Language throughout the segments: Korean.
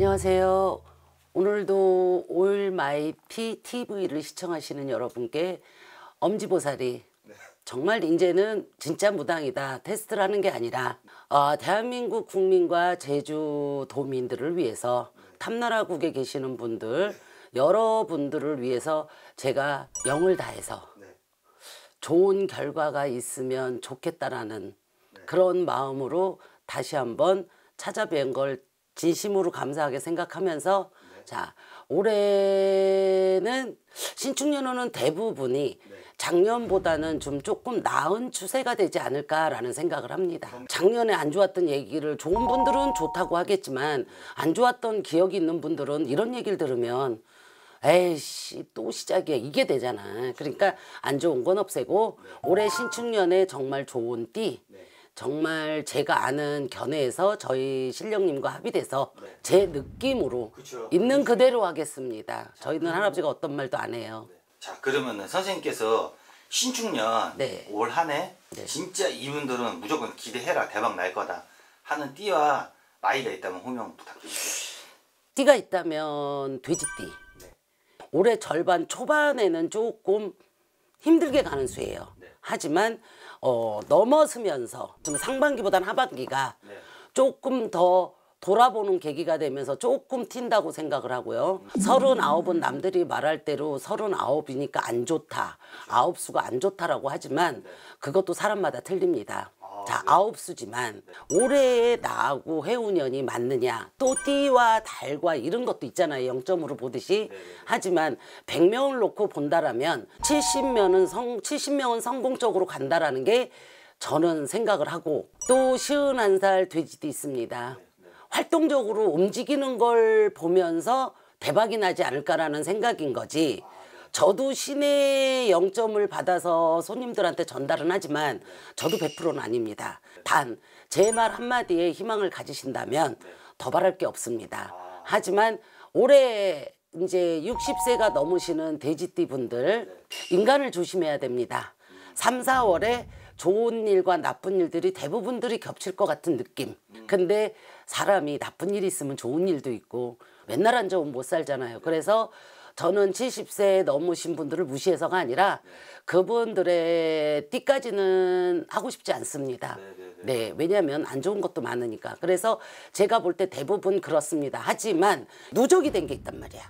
안녕하세요. 오늘도 올 마이피 TV를 시청하시는 여러분께 엄지보살이 네. 정말 인제는 진짜 무당이다 테스트를 하는 게 아니라 어, 대한민국 국민과 제주도민들을 위해서 네. 탐나라국에 계시는 분들 여러분들을 위해서 제가 영을 다해서 네. 좋은 결과가 있으면 좋겠다라는 그런 마음으로 다시 한번 찾아뵌 걸 진심으로 감사하게 생각하면서 네. 자 올해는 신축년호는 대부분이 네. 작년보다는 좀 조금 나은 추세가 되지 않을까라는 생각을 합니다. 작년에 안 좋았던 얘기를 좋은 분들은 좋다고 하겠지만 안 좋았던 기억이 있는 분들은 이런 얘기를 들으면 에이씨 또 시작이야 이게 되잖아. 그러니까 안 좋은 건 없애고 네. 올해 신축년에 정말 좋은 띠 네. 정말 제가 아는 견해에서 저희 실령님과 합의돼서 네. 제 느낌으로 그쵸. 있는 그대로 하겠습니다. 저희는 음. 할아버지가 어떤 말도 안 해요. 네. 자 그러면 선생님께서 신축년 네. 올 한해 네. 진짜 이분들은 무조건 기대해라 대박 날 거다 하는 띠와 나이가 있다면 호명 부탁드립니다. 띠가 있다면 돼지띠. 네. 올해 절반 초반에는 조금 힘들게 가는 수예요. 하지만 어, 넘어서면서 좀 상반기보다는 하반기가 네. 조금 더 돌아보는 계기가 되면서 조금 튄다고 생각을 하고요. 서른아홉은 남들이 말할 대로 서른아홉이니까 안 좋다. 아홉 수가 안 좋다라고 하지만 네. 그것도 사람마다 틀립니다. 다 아홉 수지만 올해의 나하고 해운년이 맞느냐 또 띠와 달과 이런 것도 있잖아요 영점으로 보듯이 하지만 백명을 놓고 본다라면 칠십 명은성 칠십 명은 성공적으로 간다라는 게 저는 생각을 하고 또시은살 돼지도 있습니다 네, 네. 활동적으로 움직이는 걸 보면서 대박이 나지 않을까라는 생각인 거지 저도 신의 영점을 받아서 손님들한테 전달은 하지만 저도 100%는 아닙니다. 단 제 말 한마디에 희망을 가지신다면 네. 더 바랄 게 없습니다. 아. 하지만 올해 이제 60세가 넘으시는 돼지띠 분들 네. 인간을 조심해야 됩니다. 3, 음. 4월에 좋은 일과 나쁜 일들이 대부분들이 겹칠 것 같은 느낌. 음. 근데 사람이 나쁜 일이 있으면 좋은 일도 있고 맨날 앉아오못 살잖아요. 그래서 저는 70세 넘으신 분들을 무시해서가 아니라 그분들의 띠까지는 하고 싶지 않습니다. 네, 네, 네. 네 왜냐하면 안 좋은 것도 많으니까. 그래서 제가 볼 때 대부분 그렇습니다. 하지만 누적이 된 게 있단 말이야.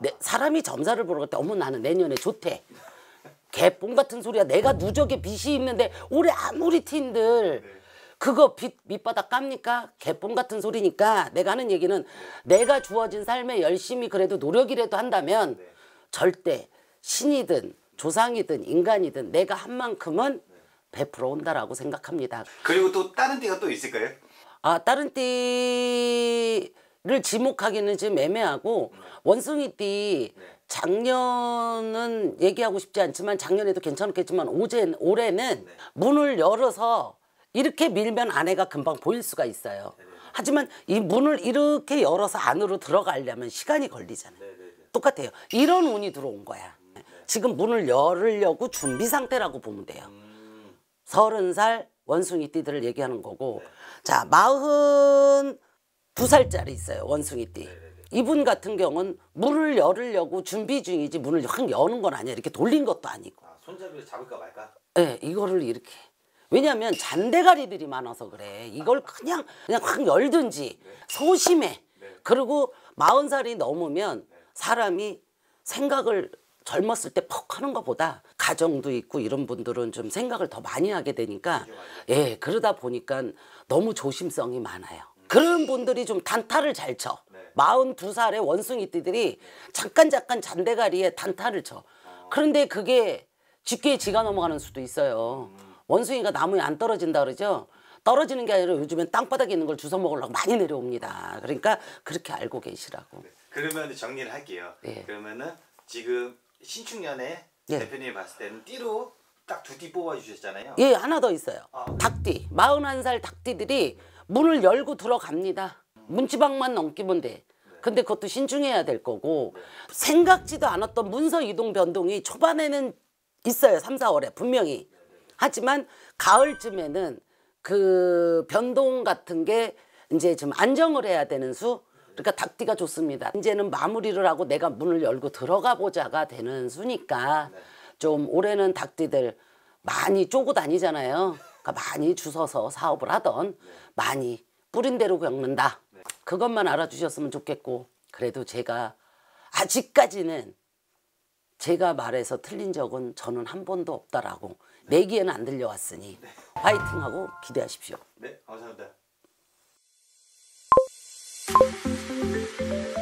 네, 사람이 점사를 보러 갈 때 어머 나는 내년에 좋대. 개뽕 같은 소리야. 내가 누적에 빚이 있는데 올해 아무리 팀들 그거 빛, 밑바닥 깝니까? 개뽕 같은 소리니까 내가 하는 얘기는 내가 주어진 삶에 열심히 그래도 노력이라도 한다면 네. 절대 신이든 조상이든 인간이든 내가 한 만큼은 베풀어 온다라고 생각합니다. 그리고 또 다른 띠가 또 있을까요? 아 다른 띠를 지목하기는 지금 애매하고 네. 원숭이 띠 네. 작년은 얘기하고 싶지 않지만 작년에도 괜찮겠지만 오젠, 올해는 네. 문을 열어서 이렇게 밀면 안에가 금방 보일 수가 있어요. 하지만 이 문을 이렇게 열어서 안으로 들어가려면 시간이 걸리잖아요. 네, 네, 네. 똑같아요. 이런 운이 들어온 거야. 지금 문을 열으려고 준비 상태라고 보면 돼요. 서른 살 원숭이 띠들을 얘기하는 거고 자 마흔 두 살짜리 있어요 원숭이 띠 이분 같은 경우는 문을 열으려고 준비 중이지 문을 확 여는 건 아니야 이렇게 돌린 것도 아니고 아, 손잡이를 잡을까 말까? 네 이거를 이렇게 왜냐하면 잔대가리들이 많아서 그래. 이걸 그냥 그냥 확 열든지 소심해. 그리고 마흔 살이 넘으면 사람이 생각을 젊었을 때 퍽 하는 것보다 가정도 있고 이런 분들은 좀 생각을 더 많이 하게 되니까 예 그러다 보니까 너무 조심성이 많아요. 그런 분들이 좀 단타를 잘 쳐. 네. 마흔 두살의 원숭이띠들이 잠깐 잠깐 잔대가리에 단타를 쳐. 아. 그런데 그게 쉽게 지가 넘어가는 수도 있어요. 음. 원숭이가 나무에 안 떨어진다 그러죠. 떨어지는 게 아니라 요즘엔 땅바닥에 있는 걸 주워 먹으려고 많이 내려옵니다. 그러니까 그렇게 알고 계시라고. 네, 그러면 정리를 할게요. 네. 그러면은 지금 신축년에 네. 대표님이 봤을 때는 띠로 딱 두 띠 뽑아주셨잖아요. 예, 하나 더 있어요. 아, 닭띠. 41살 닭띠들이 문을 열고 들어갑니다. 음. 문지방만 넘기면 돼. 네. 근데 그것도 신중해야 될 거고 네. 생각지도 않았던 문서 이동 변동이 초반에는 있어요. 3, 4월에 분명히. 하지만 가을쯤에는 그 변동 같은 게 이제 좀 안정을 해야 되는 수 그러니까 닭띠가 좋습니다. 이제는 마무리를 하고 내가 문을 열고 들어가 보자가 되는 수니까 좀 올해는 닭띠들 많이 쪼고 다니잖아요. 그러니까 많이 주워서 사업을 하던 많이 뿌린 대로 겪는다. 그것만 알아주셨으면 좋겠고 그래도 제가 아직까지는 제가 말해서 틀린 적은 저는 한 번도 없다라고 내기에는 안 들려왔으니 네. 화이팅하고 기대하십시오. 네, 감사합니다.